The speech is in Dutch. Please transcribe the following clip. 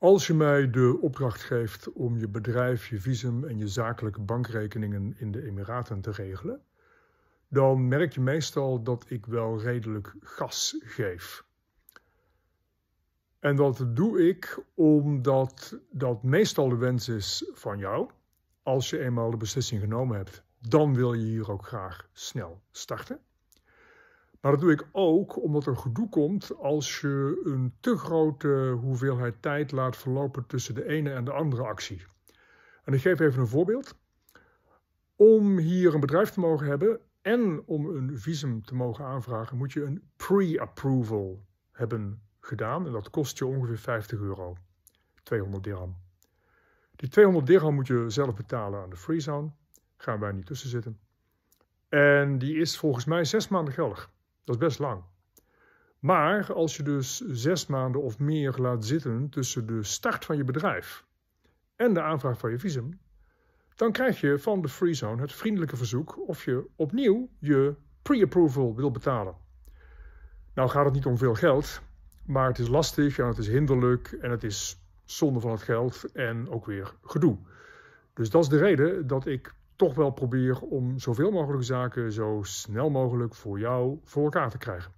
Als je mij de opdracht geeft om je bedrijf, je visum en je zakelijke bankrekeningen in de Emiraten te regelen, dan merk je meestal dat ik wel redelijk gas geef. En dat doe ik omdat dat meestal de wens is van jou. Als je eenmaal de beslissing genomen hebt, dan wil je hier ook graag snel starten. Maar dat doe ik ook omdat er gedoe komt als je een te grote hoeveelheid tijd laat verlopen tussen de ene en de andere actie. En ik geef even een voorbeeld. Om hier een bedrijf te mogen hebben en om een visum te mogen aanvragen, moet je een pre-approval hebben gedaan. En dat kost je ongeveer 50 euro, 200 dirham. Die 200 dirham moet je zelf betalen aan de Freezone. Gaan wij niet tussen zitten. En die is volgens mij zes maanden geldig. Dat is best lang. Maar als je dus zes maanden of meer laat zitten tussen de start van je bedrijf en de aanvraag van je visum, dan krijg je van de Free Zone het vriendelijke verzoek of je opnieuw je pre-approval wil betalen. Nou gaat het niet om veel geld, maar het is lastig en het is hinderlijk en het is zonde van het geld en ook weer gedoe. Dus dat is de reden dat ik toch wel probeer om zoveel mogelijk zaken zo snel mogelijk voor jou voor elkaar te krijgen.